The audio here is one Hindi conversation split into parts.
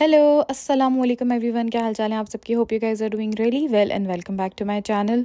हेलो अस्सलाम वालेकुम एवरीवन क्या हाल चाल है आप सबकी hope you guys are doing really well and welcome back to my channel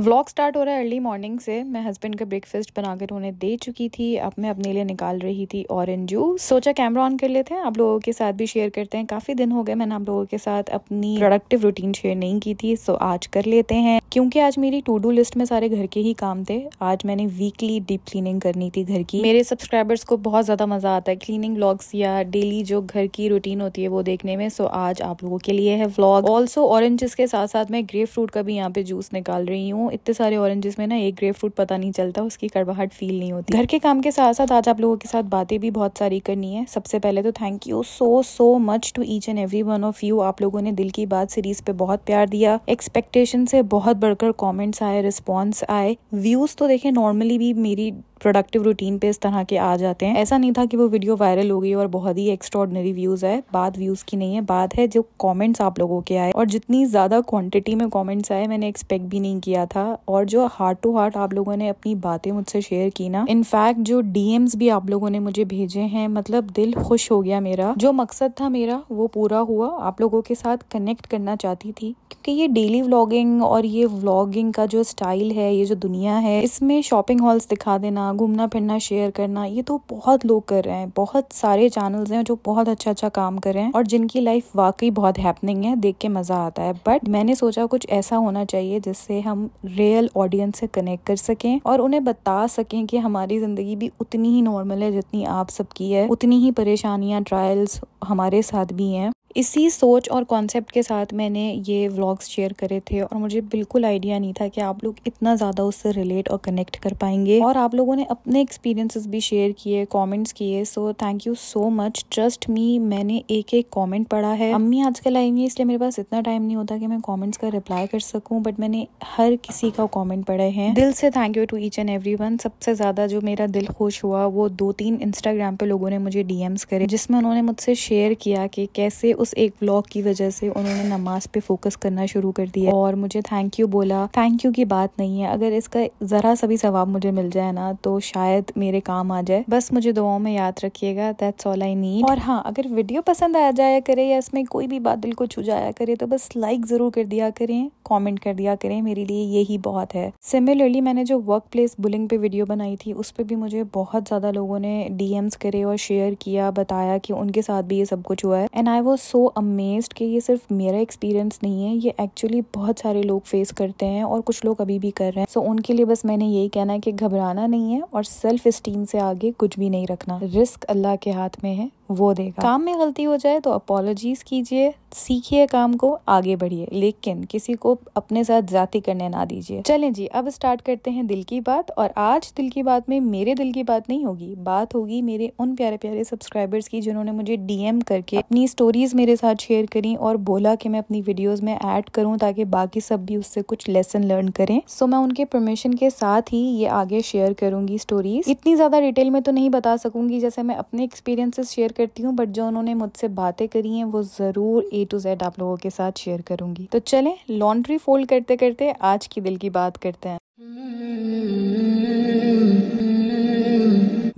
vlog start हो रहा है अर्ली मॉर्निंग से मैं हस्बैंड का ब्रेकफास्ट बनाकर उन्हें दे चुकी थी अब मैं अपने लिए निकाल रही थी ऑरेंज जूस सोचा कैमरा ऑन कर लेते हैं आप लोगों के साथ भी शेयर करते हैं काफ़ी दिन हो गए मैंने आप लोगों के साथ अपनी प्रोडक्टिव रूटीन शेयर नहीं की थी सो आज कर लेते हैं क्योंकि आज मेरी टू डू लिस्ट में सारे घर के ही काम थे आज मैंने वीकली डीप क्लीनिंग करनी थी घर की मेरे सब्सक्राइबर्स को बहुत ज़्यादा मज़ा आता है क्लीनिंग ब्लॉग्स या डेली जो घर की रूटीन होती है वो देखने में सो आज आप लोगों के लिए है व्लॉग ऑल्सो ऑरेंज के साथ साथ मैं ग्रे फ्रूट का भी यहाँ पे जूस निकाल रही हूँ हूँ इतने सारे ऑरेंजेस में ना एक ग्रेप फ्रूट पता नहीं चलता उसकी कड़वाहट फील नहीं होती घर के काम के साथ साथ आज आप लोगों के साथ बातें भी बहुत सारी करनी है सबसे पहले तो thank you so so much to each and every one of you आप लोगों ने दिल की बात सीरीज पे बहुत प्यार दिया एक्सपेक्टेशन से बहुत बढ़कर कॉमेंट्स आए रिस्पॉन्स आए व्यूज तो देखे नॉर्मली भी मेरी प्रोडक्टिव रूटीन पे इस तरह के आ जाते हैं ऐसा नहीं था कि वो वीडियो वायरल हो गई और बहुत ही एक्स्ट्रॉडनरी व्यूज़ है बात व्यूज़ की नहीं है बात है जो कॉमेंट्स आप लोगों के आए और जितनी ज़्यादा क्वान्टिटी में कॉमेंट्स आए मैंने एक्सपेक्ट भी नहीं किया था और जो हार्ट टू हार्ट आप लोगों ने अपनी बातें मुझसे शेयर की ना इनफैक्ट जो डीएम्स भी आप लोगों ने मुझे भेजे हैं मतलब दिल खुश हो गया मेरा जो मकसद था मेरा वो पूरा हुआ आप लोगों के साथ कनेक्ट करना चाहती थी क्योंकि ये डेली व्लॉगिंग और ये व्लॉगिंग का जो स्टाइल है ये जो दुनिया है इसमें शॉपिंग हॉल्स दिखा देना हाँ, घूमना फिरना शेयर करना ये तो बहुत लोग कर रहे हैं बहुत सारे चैनल्स हैं जो बहुत अच्छा अच्छा काम कर रहे हैं और जिनकी लाइफ वाकई बहुत हैपनिंग है देख के मज़ा आता है बट मैंने सोचा कुछ ऐसा होना चाहिए जिससे हम रियल ऑडियंस से कनेक्ट कर सकें और उन्हें बता सकें कि हमारी ज़िंदगी भी उतनी ही नॉर्मल है जितनी आप सबकी है उतनी ही परेशानियाँ ट्रायल्स हमारे साथ भी हैं इसी सोच और कॉन्सेप्ट के साथ मैंने ये व्लॉग्स शेयर करे थे और मुझे बिल्कुल आइडिया नहीं था कि आप लोग इतना ज़्यादा उससे रिलेट और कनेक्ट कर पाएंगे और आप लोगों ने अपने एक्सपीरियंसेस भी शेयर किए कमेंट्स किए so thank you so much trust me मैंने एक एक कमेंट पढ़ा है अम्मी आजकल आई हुई है इसलिए मेरे पास इतना टाइम नहीं होता कि मैं कॉमेंट्स का रिप्लाई कर सकूँ बट मैंने हर किसी का कॉमेंट पढ़े हैं दिल से thank you to each and every सबसे ज़्यादा जो मेरा दिल खुश हुआ वो दो तीन इंस्टाग्राम पे लोगों ने मुझे डीएम्स करे जिसमें उन्होंने मुझसे शेयर किया कि कैसे उस एक ब्लॉग की वजह से उन्होंने नमाज पे फोकस करना शुरू कर दिया और मुझे थैंक यू बोला थैंक यू की बात नहीं है अगर इसका ज़रा सा भी सवाब मुझे मिल जाए ना तो शायद मेरे काम आ जाए बस मुझे दुआओं में याद रखिएगा दैट्स ऑल आई नीड और हाँ अगर वीडियो पसंद आ जाया करे या इसमें कोई भी बात दिल को छू जाया करे तो बस लाइक ज़रूर कर दिया करें कॉमेंट कर दिया करें मेरे लिए यही बहुत है सिमिलरली मैंने जो वर्क प्लेस बुलिंग पे वीडियो बनाई थी उस पर भी मुझे बहुत ज़्यादा लोगों ने डीएम्स करे और शेयर किया बताया कि उनके साथ भी ये सब कुछ हुआ है and I was so amazed कि ये सिर्फ मेरा एक्सपीरियंस नहीं है ये एक्चुअली बहुत सारे लोग फेस करते हैं और कुछ लोग अभी भी कर रहे हैं सो so, उनके लिए बस मैंने यही कहना है कि घबराना नहीं है और सेल्फ स्टीम से आगे कुछ भी नहीं रखना रिस्क अल्लाह के हाथ में है वो देगा काम में गलती हो जाए तो अपोलोजीज कीजिए सीखिए काम को आगे बढ़िए लेकिन किसी को अपने साथ जाति करने ना दीजिए चलें जी अब स्टार्ट करते हैं दिल की बात और आज दिल की बात में मेरे दिल की बात नहीं होगी बात होगी मेरे उन प्यारे प्यारे सब्सक्राइबर्स की जिन्होंने मुझे डीएम करके अपनी स्टोरीज में मेरे साथ शेयर करी और बोला कि मैं अपनी वीडियोस में ऐड करूं ताकि बाकी सब भी उससे कुछ लेसन लर्न करें सो so, मैं उनके परमिशन के साथ ही ये आगे शेयर करूंगी स्टोरीज इतनी ज़्यादा डिटेल में तो नहीं बता सकूंगी जैसे मैं अपने एक्सपीरियंसेस शेयर करती हूँ बट जो उन्होंने मुझसे बातें करी हैं वो ज़रूर ए टू जेड आप लोगों के साथ शेयर करूंगी तो चले लॉन्ड्री फोल्ड करते करते आज की दिल की बात करते हैं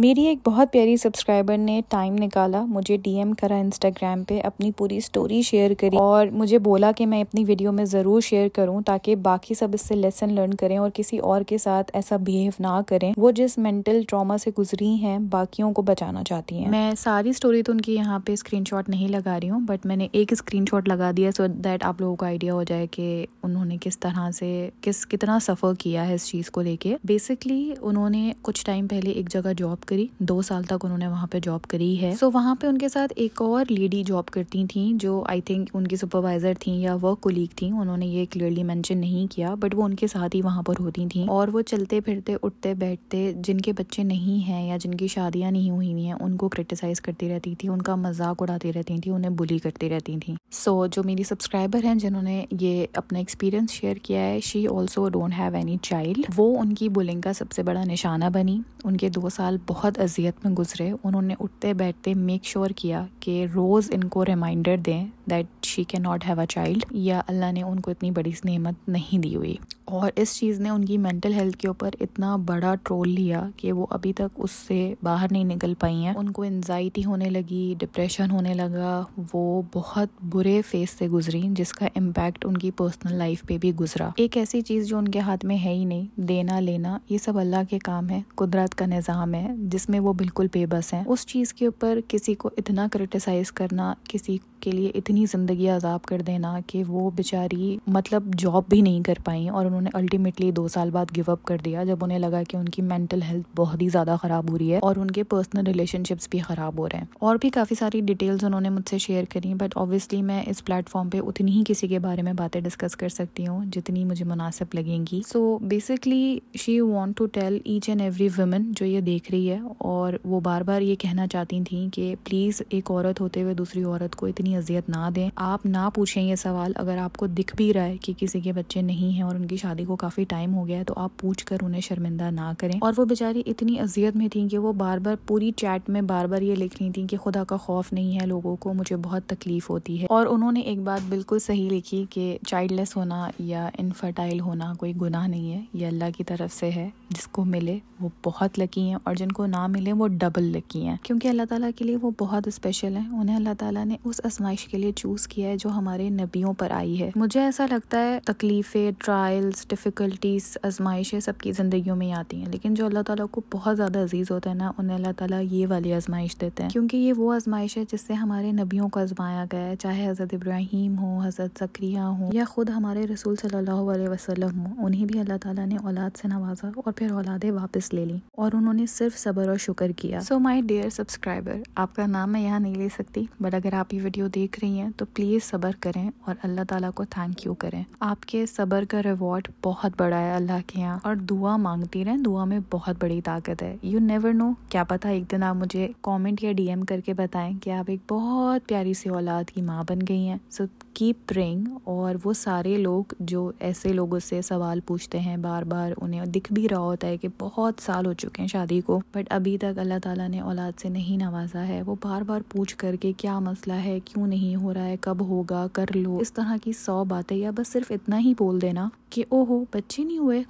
मेरी एक बहुत प्यारी सब्सक्राइबर ने टाइम निकाला मुझे डीएम करा इंस्टाग्राम पे अपनी पूरी स्टोरी शेयर करी और मुझे बोला कि मैं अपनी वीडियो में ज़रूर शेयर करूँ ताकि बाकी सब इससे लेसन लर्न करें और किसी और के साथ ऐसा बिहेव ना करें वो जिस मेंटल ट्रामा से गुजरी हैं बाकियों को बचाना चाहती हैं मैं सारी स्टोरी तो उनकी यहाँ पे स्क्रीनशॉट नहीं लगा रही हूँ बट मैंने एक स्क्रीनशॉट लगा दिया सो दैट आप लोगों को आइडिया हो जाए कि उन्होंने किस तरह से किस कितना सफ़र किया है इस चीज़ को लेके बेसिकली उन्होंने कुछ टाइम पहले एक जगह जॉब करी दो साल तक उन्होंने वहाँ पे जॉब करी है सो so, वहाँ पे उनके साथ एक और लेडी जॉब करती थी जो आई थिंक उनकी सुपरवाइजर थी या वर्क कोलीग थी उन्होंने ये क्लियरली मैंशन नहीं किया बट वो उनके साथ ही वहाँ पर होती थी और वो चलते फिरते उठते बैठते जिनके बच्चे नहीं हैं या जिनकी शादियाँ नहीं हुई हैं उनको क्रिटिसाइज करती रहती थी उनका मजाक उड़ाती रहती थी उन्हें बुली करती रहती थी सो so, जो मेरी सब्सक्राइबर हैं जिन्होंने ये अपना एक्सपीरियंस शेयर किया है she also don't have any child वो उनकी बुलिंग का सबसे बड़ा निशाना बनी उनके दो साल बहुत बहुत अजियत में गुजरे उन्होंने उठते बैठते मेक श्योर sure किया कि रोज़ इनको रिमाइंडर दें that she can not have a child या अल्लाह ने उनको इतनी बड़ी नेमत नहीं दी हुई और इस चीज़ ने उनकी मेंटल हेल्थ के ऊपर इतना बड़ा ट्रोल लिया कि वो अभी तक उससे बाहर नहीं निकल पाई हैं उनको एनजाइटी होने लगी डिप्रेशन होने लगा वो बहुत बुरे फेस से गुजरी जिसका इम्पैक्ट उनकी पर्सनल लाइफ पे भी गुजरा एक ऐसी चीज़ जो उनके हाथ में है ही नहीं देना लेना ये सब अल्लाह के काम है कुदरत का निज़ाम है जिसमें वो बिल्कुल बेबस हैं उस चीज़ के ऊपर किसी को इतना क्रिटिसाइज़ करना किसी के लिए इतनी ज़िंदगी आज़ाब कर देना कि वो बेचारी मतलब जॉब भी नहीं कर पाई और उन्होंने अल्टीमेटली दो साल बाद गिव अप कर दिया जब उन्हें लगा कि उनकी मेंटल हेल्थ बहुत ही ज़्यादा ख़राब हो रही है और उनके पर्सनल रिलेशनशिप्स भी ख़राब हो रहे हैं और भी काफ़ी सारी डिटेल्स उन्होंने मुझसे शेयर करी बट ऑब्वियसली मैं इस प्लेटफॉर्म पर उतनी ही किसी के बारे में बातें डिस्कस कर सकती हूँ जितनी मुझे मुनासिब लगेंगी so basically she want to tell each and every women जो ये देख रही है और वो बार बार ये कहना चाहती थी कि प्लीज़ एक औरत होते हुए दूसरी औरत को इतनी इतनी अजियत ना दें आप ना पूछें ये सवाल अगर आपको दिख भी रहा है कि किसी के बच्चे नहीं हैं और उनकी शादी को काफ़ी टाइम हो गया है तो आप पूछ कर उन्हें शर्मिंदा ना करें और वो बेचारी इतनी अजियत में थी कि वो बार बार पूरी चैट में बार बार ये लिख रही थी कि खुदा का खौफ नहीं है लोगों को मुझे बहुत तकलीफ होती है और उन्होंने एक बात बिल्कुल सही लिखी कि चाइल्डलेस होना या इनफर्टाइल होना कोई गुनाह नहीं है ये अल्लाह की तरफ से है जिसको मिले वो बहुत लकी हैं और जिनको ना मिले वो डबल लकी हैं क्योंकि अल्लाह ताला के लिए वो बहुत स्पेशल हैं उन्हें अल्लाह ताला ने उस आजमाइश के लिए चूज़ किया है जो हमारे नबियों पर आई है मुझे ऐसा लगता है तकलीफ़ें ट्रायल्स डिफ़िकल्टीज आजमाइशें सबकी ज़िंदगियों में आती हैं लेकिन जो अल्लाह ताला को बहुत ज़्यादा अजीज़ होता है ना उन्हें अल्लाह ताला ये वाली आजमाइश देते हैं क्योंकि ये वो आजमाइश है जिससे हमारे नबियों को आजमाया गया है चाहे हज़रत इब्राहिम हो हज़रत सक्रिया हो या ख़ुद हमारे रसूल सल्ला हो उन्हें भी अल्लाह तला ने औलाद से नवाजा और फिर औलादे वापस ले ली और उन्होंने सिर्फ सबर और शुक्र किया सो माई डियर सब्सक्राइबर आपका नाम मैं यहाँ नहीं ले सकती बट अगर आप ये वीडियो देख रही हैं तो प्लीज़ सब्र करें और अल्लाह ताला को थैंक यू करें आपके सब्र का रिवॉर्ड बहुत बड़ा है अल्लाह के यहाँ और दुआ मांगती रहें दुआ में बहुत बड़ी ताकत है यू नेवर नो क्या पता एक दिन आप मुझे कॉमेंट या डी करके बताएं कि आप एक बहुत प्यारी सी औलाद की माँ बन गई हैं सो कीप प्रेइंग और वो सारे लोग जो ऐसे लोगों से सवाल पूछते हैं बार बार उन्हें दिख भी रहा होता है कि बहुत साल हो चुके हैं शादी को बट अभी तक अल्लाह ताला ने औलाद से नहीं नवाजा है वो बार बार पूछ करके क्या मसला है क्यों नहीं हो रहा है कब होगा कर लो इस तरह की सौ बातें या बस सिर्फ इतना ही बोल देना कि ओहो बच्चे नहीं हुए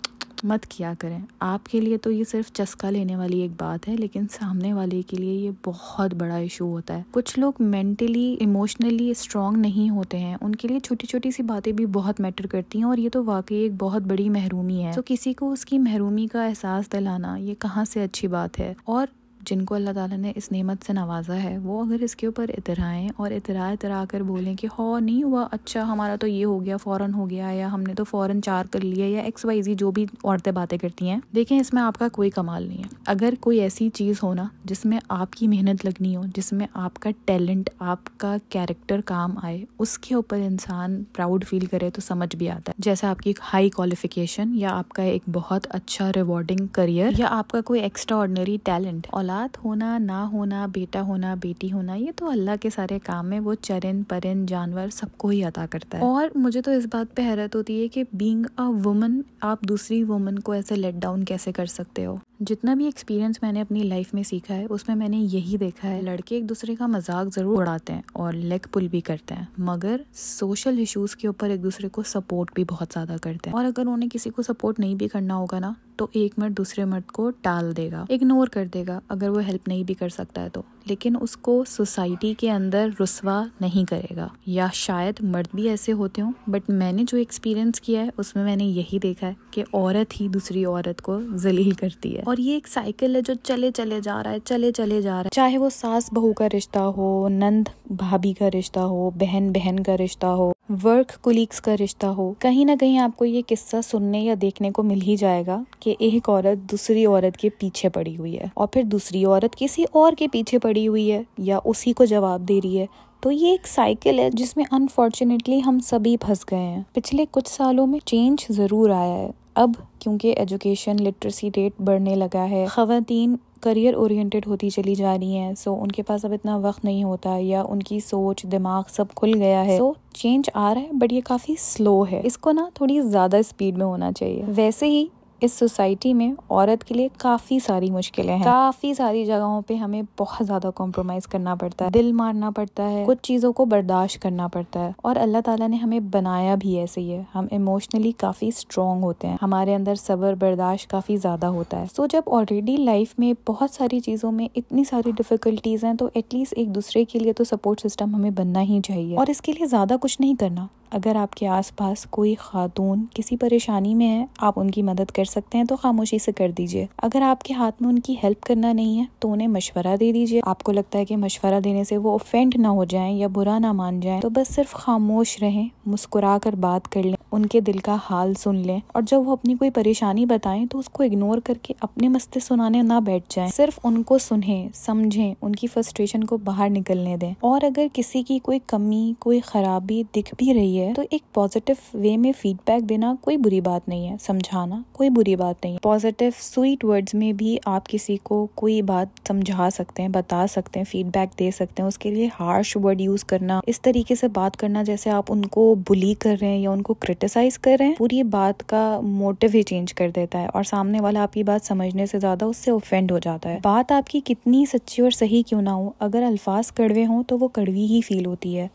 मत किया करें आपके लिए तो ये सिर्फ चस्का लेने वाली एक बात है लेकिन सामने वाले के लिए ये बहुत बड़ा इशू होता है कुछ लोग मेंटली इमोशनली स्ट्रांग नहीं होते हैं उनके लिए छोटी छोटी सी बातें भी बहुत मैटर करती हैं और ये तो वाकई एक बहुत बड़ी महरूमी है तो किसी को उसकी महरूमी का एहसास दिलाना ये कहाँ से अच्छी बात है और जिनको अल्लाह ताला ने इस नेमत से नवाजा है वो अगर इसके ऊपर इतराएँ और इतरा इतरा कर बोलें कि हो हाँ, नहीं हुआ अच्छा हमारा तो ये हो गया फ़ौरन हो गया या हमने तो फ़ौरन चार कर लिया या एक्स वाई जी जो भी औरतें बातें करती हैं देखें इसमें आपका कोई कमाल नहीं है अगर कोई ऐसी चीज़ हो ना जिसमें आपकी मेहनत लगनी हो जिसमें आपका टैलेंट आपका कैरेक्टर काम आए उसके ऊपर इंसान प्राउड फील करे तो समझ भी आता है जैसे आपकी हाई क्वालिफिकेशन या आपका एक बहुत अच्छा रिवॉर्डिंग करियर या आपका कोई एक्स्ट्रा ऑर्डनरी टैलेंट और औलाद होना ना होना बेटा होना बेटी होना ये तो अल्लाह के सारे काम है वो चरन परन जानवर सबको ही अदा करता है और मुझे तो इस बात पे हैरत होती है कि बींग अ वुमन आप दूसरी वुमन को ऐसे लेट डाउन कैसे कर सकते हो जितना भी एक्सपीरियंस मैंने अपनी लाइफ में सीखा है उसमें मैंने यही देखा है लड़के एक दूसरे का मजाक ज़रूर उड़ाते हैं और लेग पुल भी करते हैं मगर सोशल इशूज़ के ऊपर एक दूसरे को सपोर्ट भी बहुत ज़्यादा करते हैं और अगर उन्हें किसी को सपोर्ट नहीं भी करना होगा ना तो एक मर्द दूसरे मर्द को टाल देगा इग्नोर कर देगा अगर वो हेल्प नहीं भी कर सकता है तो लेकिन उसको सोसाइटी के अंदर रुसवा नहीं करेगा या शायद मर्द भी ऐसे होते हों बट मैंने जो एक्सपीरियंस किया है उसमें मैंने यही देखा है कि औरत ही दूसरी औरत को जलील करती है और ये एक साइकिल है जो चले चले जा रहा है चले चले जा रहा है चाहे वो सास बहू का रिश्ता हो नंद भाभी का रिश्ता हो बहन बहन का रिश्ता हो वर्क कुलीग्स का रिश्ता हो कहीं ना कहीं आपको ये किस्सा सुनने या देखने को मिल ही जाएगा कि एक औरत दूसरी औरत के पीछे पड़ी हुई है और फिर दूसरी औरत किसी और के पीछे पड़ी हुई है या उसी को जवाब दे रही है तो ये एक साइकिल है जिसमें अनफॉर्चुनेटली हम सभी फंस गए हैं पिछले कुछ सालों में चेंज जरूर आया है अब क्योंकि एजुकेशन लिटरेसी रेट बढ़ने लगा है खातन करियर ओरिएंटेड होती चली जा रही हैं सो उनके पास अब इतना वक्त नहीं होता या उनकी सोच दिमाग सब खुल गया है सो चेंज आ रहा है बट ये काफ़ी स्लो है इसको ना थोड़ी ज़्यादा स्पीड में होना चाहिए वैसे ही इस सोसाइटी में औरत के लिए काफ़ी सारी मुश्किलें हैं काफ़ी सारी जगहों पे हमें बहुत ज़्यादा कॉम्प्रोमाइज़ करना पड़ता है दिल मारना पड़ता है कुछ चीज़ों को बर्दाश्त करना पड़ता है और अल्लाह ताला ने हमें बनाया भी ऐसे ही है हम इमोशनली काफ़ी स्ट्रॉन्ग होते हैं हमारे अंदर सब्र बर्दाश्त काफ़ी ज़्यादा होता है सो so, जब ऑलरेडी लाइफ में बहुत सारी चीज़ों में इतनी सारी डिफ़िकल्टीज़ हैं तो एटलीस्ट एक दूसरे के लिए तो सपोर्ट सिस्टम हमें बनना ही चाहिए और इसके लिए ज़्यादा कुछ नहीं करना अगर आपके आसपास कोई खातून किसी परेशानी में है आप उनकी मदद कर सकते हैं तो खामोशी से कर दीजिए अगर आपके हाथ में उनकी हेल्प करना नहीं है तो उन्हें मशवरा दे दीजिए आपको लगता है कि मशवरा देने से वो ऑफेंड ना हो जाए या बुरा ना मान जाए तो बस सिर्फ खामोश रहें मुस्कुरा कर बात कर लें उनके दिल का हाल सुन लें और जब वो अपनी कोई परेशानी बताएं तो उसको इग्नोर करके अपने मस्ते सुनाने ना बैठ जाएं सिर्फ उनको सुने समझें उनकी फ्रस्ट्रेशन को बाहर निकलने दें और अगर किसी की कोई कमी कोई खराबी दिख भी रही है है तो एक पॉजिटिव वे में फीडबैक देना कोई बुरी बात नहीं है समझाना कोई बुरी बात नहीं है पॉजिटिव स्वीट वर्ड्स में भी आप किसी को कोई बात समझा सकते हैं बता सकते हैं फीडबैक दे सकते हैं उसके लिए हार्श वर्ड यूज करना इस तरीके से बात करना जैसे आप उनको बुली कर रहे हैं या उनको क्रिटिसाइज कर रहे हैं पूरी बात का मोटिव ही चेंज कर देता है और सामने वाला आपकी बात समझने से ज्यादा उससे ऑफेंड हो जाता है बात आपकी कितनी सच्ची और सही क्यों ना हो अगर अल्फाज कड़वे हों तो वो कड़वी ही फील होती है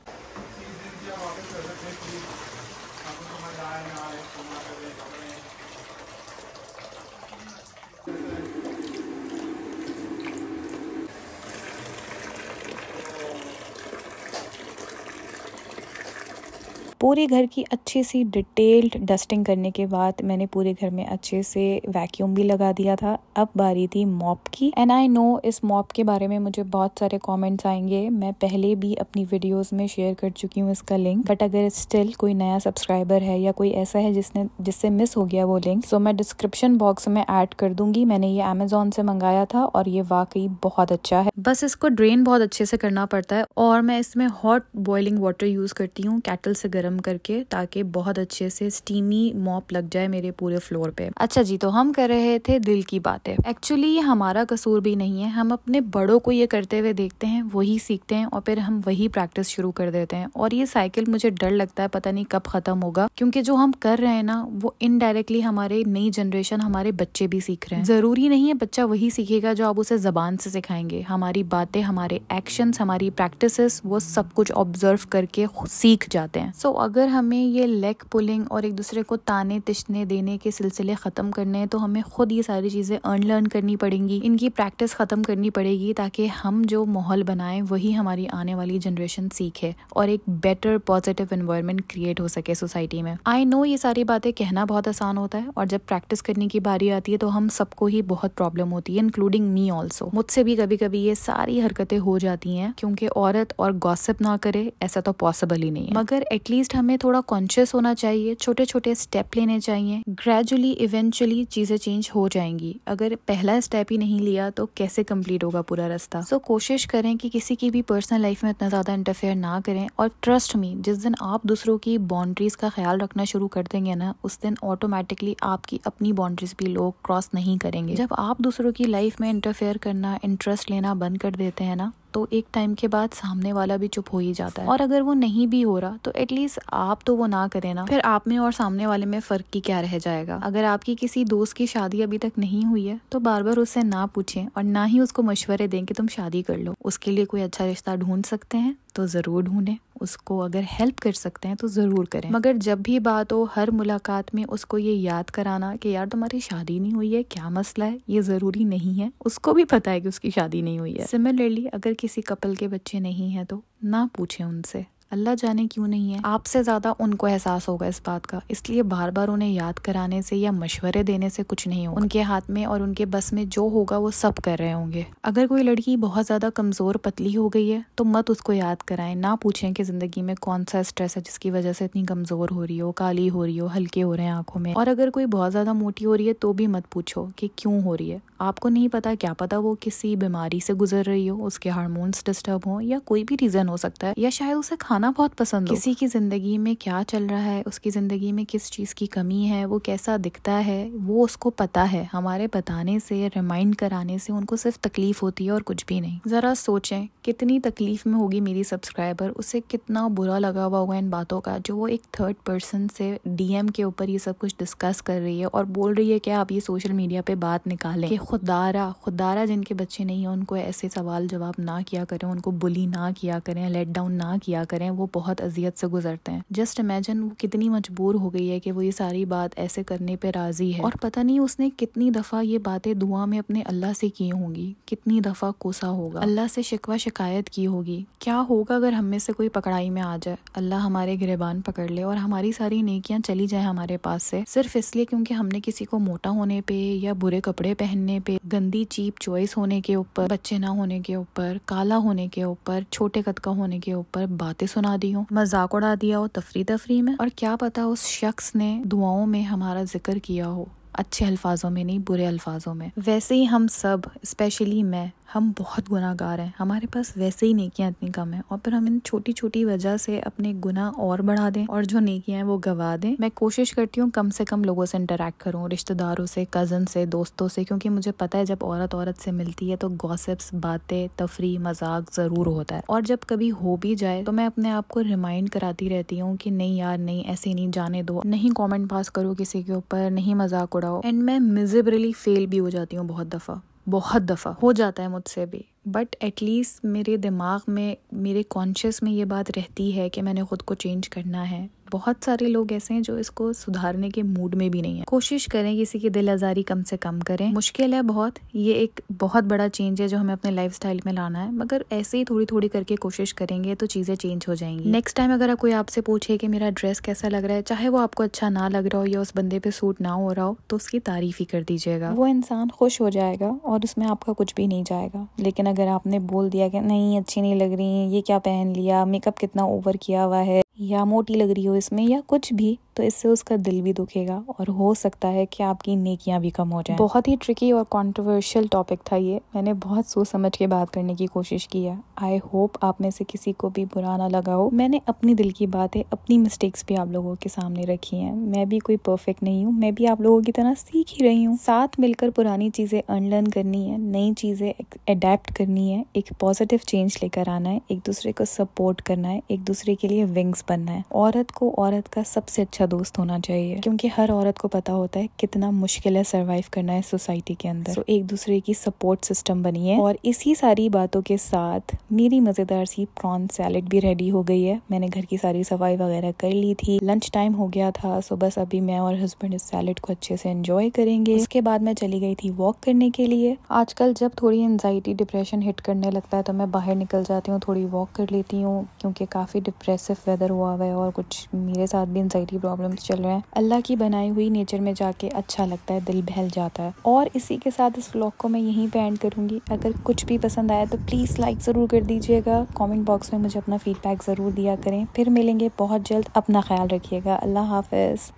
पूरे घर की अच्छी सी डिटेल्ड डस्टिंग करने के बाद मैंने पूरे घर में अच्छे से वैक्यूम भी लगा दिया था अब बारी थी मॉप की एंड आई नो इस मॉप के बारे में मुझे बहुत सारे कमेंट्स आएंगे मैं पहले भी अपनी वीडियोस में शेयर कर चुकी हूँ इसका लिंक बट अगर स्टिल कोई नया सब्सक्राइबर है या कोई ऐसा है जिसने जिससे मिस हो गया वो लिंक सो so मैं डिस्क्रिप्शन बॉक्स में एड कर दूंगी मैंने ये अमेजोन से मंगाया था और ये वाकई बहुत अच्छा है बस इसको ड्रेन बहुत अच्छे से करना पड़ता है और मैं इसमें हॉट बॉइलिंग वाटर यूज करती हूँ कैटल से गर्म गर्म करके ताकि बहुत अच्छे से स्टीमी मॉप लग जाए मेरे पूरे फ्लोर पे अच्छा जी तो हम कर रहे थे दिल की बातें एक्चुअली ये हमारा कसूर भी नहीं है हम अपने बड़ों को ये करते हुए देखते हैं वही सीखते हैं और फिर हम वही प्रैक्टिस शुरू कर देते हैं और ये साइकिल मुझे डर लगता है पता नहीं कब खत्म होगा क्योंकि जो हम कर रहे हैं ना वो इनडायरेक्टली हमारे नई जनरेशन हमारे बच्चे भी सीख रहे हैं जरूरी नहीं है बच्चा वही सीखेगा जो आप उसे जबान से सिखाएंगे हमारी बातें हमारे एक्शंस हमारी प्रैक्टिस वो सब कुछ ऑब्जर्व करके सीख जाते हैं सो so, अगर हमें ये लेग पुलिंग और एक दूसरे को ताने तिशने देने के सिलसिले ख़त्म करने हैं तो हमें ख़ुद ये सारी चीज़ें अर्न लर्न करनी पड़ेंगी इनकी प्रैक्टिस ख़त्म करनी पड़ेगी ताकि हम जो माहौल बनाएं वही हमारी आने वाली जनरेशन सीखे और एक बेटर पॉजिटिव इन्वायरमेंट क्रिएट हो सके सोसाइटी में आई नो ये सारी बातें कहना बहुत आसान होता है और जब प्रैक्टिस करने की बारी आती है तो हम सबको ही बहुत प्रॉब्लम होती है इंक्लूडिंग मी ऑल्सो मुझसे भी कभी कभी ये सारी हरकतें हो जाती हैं क्योंकि औरत और गॉसिप ना करे ऐसा तो पॉसिबल ही नहीं है मगर एटलीस्ट एटलीस्ट हमें थोड़ा कॉन्शियस होना चाहिए छोटे छोटे स्टेप लेने चाहिए ग्रेजुअली इवेंचुअली चीज़ें चेंज हो जाएंगी अगर पहला स्टेप ही नहीं लिया तो कैसे कंप्लीट होगा पूरा रास्ता सो so, कोशिश करें कि किसी की भी पर्सनल लाइफ में इतना ज़्यादा इंटरफेयर ना करें और ट्रस्ट मी जिस दिन आप दूसरों की बाउंड्रीज़ का ख्याल रखना शुरू कर देंगे ना उस दिन ऑटोमेटिकली आपकी अपनी बाउंड्रीज़ भी लोग क्रॉस नहीं करेंगे जब आप दूसरों की लाइफ में इंटरफेयर करना इंटरेस्ट लेना बंद कर देते हैं ना तो एक टाइम के बाद सामने वाला भी चुप हो ही जाता है और अगर वो नहीं भी हो रहा तो एटलीस्ट आप तो वो ना करें ना फिर आप में और सामने वाले में फर्क की क्या रह जाएगा अगर आपकी किसी दोस्त की शादी अभी तक नहीं हुई है तो बार बार उससे ना पूछें और ना ही उसको मशवरे दें कि तुम शादी कर लो उसके लिए कोई अच्छा रिश्ता ढूंढ सकते हैं तो जरूर ढूंढें उसको अगर हेल्प कर सकते हैं तो ज़रूर करें मगर जब भी बात हो हर मुलाकात में उसको ये याद कराना कि यार तुम्हारी शादी नहीं हुई है क्या मसला है ये ज़रूरी नहीं है उसको भी पता है कि उसकी शादी नहीं हुई है सिमिलरली अगर किसी कपल के बच्चे नहीं हैं तो ना पूछें उनसे अल्लाह जाने क्यों नहीं है आपसे ज़्यादा उनको एहसास होगा इस बात का इसलिए बार बार उन्हें याद कराने से या मशवरे देने से कुछ नहीं होगा उनके हाथ में और उनके बस में जो होगा वो सब कर रहे होंगे अगर कोई लड़की बहुत ज़्यादा कमज़ोर पतली हो गई है तो मत उसको याद कराएं ना पूछें कि ज़िंदगी में कौन सा स्ट्रेस है जिसकी वजह से इतनी कमज़ोर हो रही हो काली हो रही हो हल्के हो रहे हैं आंखों में और अगर कोई बहुत ज़्यादा मोटी हो रही है तो भी मत पूछो कि क्यों हो रही है आपको नहीं पता क्या पता वो किसी बीमारी से गुजर रही हो उसके हारमोन्स डिस्टर्ब हो या कोई भी रीज़न हो सकता है या शायद उसे खाना खाना बहुत पसंद हो किसी की ज़िंदगी में क्या चल रहा है उसकी ज़िंदगी में किस चीज़ की कमी है वो कैसा दिखता है वो उसको पता है हमारे बताने से रिमाइंड कराने से उनको सिर्फ तकलीफ़ होती है और कुछ भी नहीं ज़रा सोचें कितनी तकलीफ़ में होगी मेरी सब्सक्राइबर उसे कितना बुरा लगा हुआ होगा इन बातों का जो वो एक थर्ड पर्सन से डीएम के ऊपर ये सब कुछ डिस्कस कर रही है और बोल रही है कि आप ये सोशल मीडिया पे बात निकालें कि खुदारा खुदारा जिनके बच्चे नहीं हैं उनको ऐसे सवाल जवाब ना किया करें उनको बुली ना किया करें लेट डाउन ना किया करें हैं वो बहुत अजियत से गुजरते हैं जस्ट इमेजिन वो कितनी मजबूर हो गई है कि वो ये सारी बात ऐसे करने पे राजी है और पता नहीं उसने कितनी दफ़ा ये बातें दुआ में अपने अल्लाह से की होंगी कितनी दफ़ा कोसा होगा अल्लाह से शिकवा शिकायत की होगी क्या होगा अगर हम में से कोई पकड़ाई में आ जाए अल्लाह हमारे गिरबान पकड़ ले और हमारी सारी नेकियां चली जाए हमारे पास से सिर्फ इसलिए क्योंकि हमने किसी को मोटा होने पे या बुरे कपड़े पहनने पे गंदी चीप चॉइस होने के ऊपर बच्चे ना होने के ऊपर काला होने के ऊपर छोटे कद का होने के ऊपर बातें सुना दी हो मजाक उड़ा दिया हो तफरी तफरी में और क्या पता उस शख्स ने दुआओं में हमारा जिक्र किया हो अच्छे अल्फाजों में नहीं बुरे अल्फाजों में वैसे ही हम सब स्पेशली मैं हम बहुत गुनाहगार हैं हमारे पास वैसे ही नेकियां इतनी कम है और फिर हम इन छोटी छोटी वजह से अपने गुना और बढ़ा दें और जो नेकियां हैं वो गवा दें मैं कोशिश करती हूँ कम से कम लोगों से इंटरेक्ट करूँ रिश्तेदारों से कज़न से दोस्तों से क्योंकि मुझे पता है जब औरत औरत से मिलती है तो गॉसिप्स बातें तफरी मजाक ज़रूर होता है और जब कभी हो भी जाए तो मैं अपने आप को रिमाइंड कराती रहती हूँ कि नहीं यार नहीं ऐसे नहीं जाने दो नहीं कॉमेंट पास करो किसी के ऊपर नहीं मजाक उड़ाओ एंड मैं मिजिबरली फेल भी हो जाती हूँ बहुत दफ़ा बहुत दफ़ा हो जाता है मुझसे भी बट एटलीस्ट मेरे दिमाग में मेरे कॉन्शियस में ये बात रहती है कि मैंने ख़ुद को चेंज करना है बहुत सारे लोग ऐसे हैं जो इसको सुधारने के मूड में भी नहीं है कोशिश करें किसी की दिल आज़ारी कम से कम करें मुश्किल है बहुत ये एक बहुत बड़ा चेंज है जो हमें अपने लाइफ में लाना है मगर ऐसे ही थोड़ी थोड़ी करके कोशिश करेंगे तो चीज़ें चेंज हो जाएंगी नेक्स्ट टाइम अगर कोई आपसे पूछे की मेरा ड्रेस कैसा लग रहा है चाहे वो आपको अच्छा ना लग रहा हो या उस बंदे पे सूट ना हो रहा हो तो उसकी तारीफ ही कर दीजिएगा वो इंसान खुश हो जाएगा और उसमें आपका कुछ भी नहीं जाएगा लेकिन अगर आपने बोल दिया कि नहीं अच्छी नहीं लग रही है ये क्या पहन लिया मेकअप कितना ओवर किया हुआ है या मोटी लग रही हो इसमें या कुछ भी तो इससे उसका दिल भी दुखेगा और हो सकता है कि आपकी नेकियां भी कम हो जाएं बहुत ही ट्रिकी और कंट्रोवर्शियल टॉपिक था ये मैंने बहुत सोच समझ के बात करने की कोशिश की है आई होप आप में से किसी को भी बुरा ना लगाओ मैंने अपनी दिल की बातें अपनी मिस्टेक्स भी आप लोगों के सामने रखी है मैं भी कोई परफेक्ट नहीं हूँ मैं भी आप लोगों की तरह सीख ही रही हूँ साथ मिलकर पुरानी चीज़ें अनलर्न करनी है नई चीज़ें अडेप्ट करनी है एक पॉजिटिव चेंज लेकर आना है एक दूसरे को सपोर्ट करना है एक दूसरे के लिए विंग्स बनना है औरत को औरत का सबसे अच्छा दोस्त होना चाहिए क्योंकि हर औरत को पता होता है कितना मुश्किल है सर्वाइव करना है सोसाइटी के अंदर तो एक दूसरे की सपोर्ट सिस्टम बनी है और इसी सारी बातों के साथ मेरी मज़ेदार सी प्रॉन सैलेड भी रेडी हो गई है मैंने घर की सारी सफाई वगैरह कर ली थी लंच टाइम हो गया था सो बस अभी मैं और हस्बैंड इस सैलेड को अच्छे से एंजॉय करेंगे उसके बाद मैं चली गई थी वॉक करने के लिए आजकल जब थोड़ी एनजाइटी डिप्रेशन हिट करने लगता है तो मैं बाहर निकल जाती हूँ थोड़ी वॉक कर लेती हूँ क्योंकि काफ़ी डिप्रेसिव वेदर हुआ हुआ है और कुछ मेरे साथ भी एनजाइटी प्रॉब्लम्स चल रहे हैं अल्लाह की बनाई हुई नेचर में जाके अच्छा लगता है दिल बहल जाता है और इसी के साथ इस व्लॉग को मैं यहीं पे एंड करूंगी अगर कुछ भी पसंद आया तो प्लीज़ लाइक ज़रूर कर दीजिएगा कॉमेंट बॉक्स में मुझे अपना फीडबैक ज़रूर दिया करें फिर मिलेंगे बहुत जल्द अपना ख्याल रखिएगा अल्लाह हाफिज़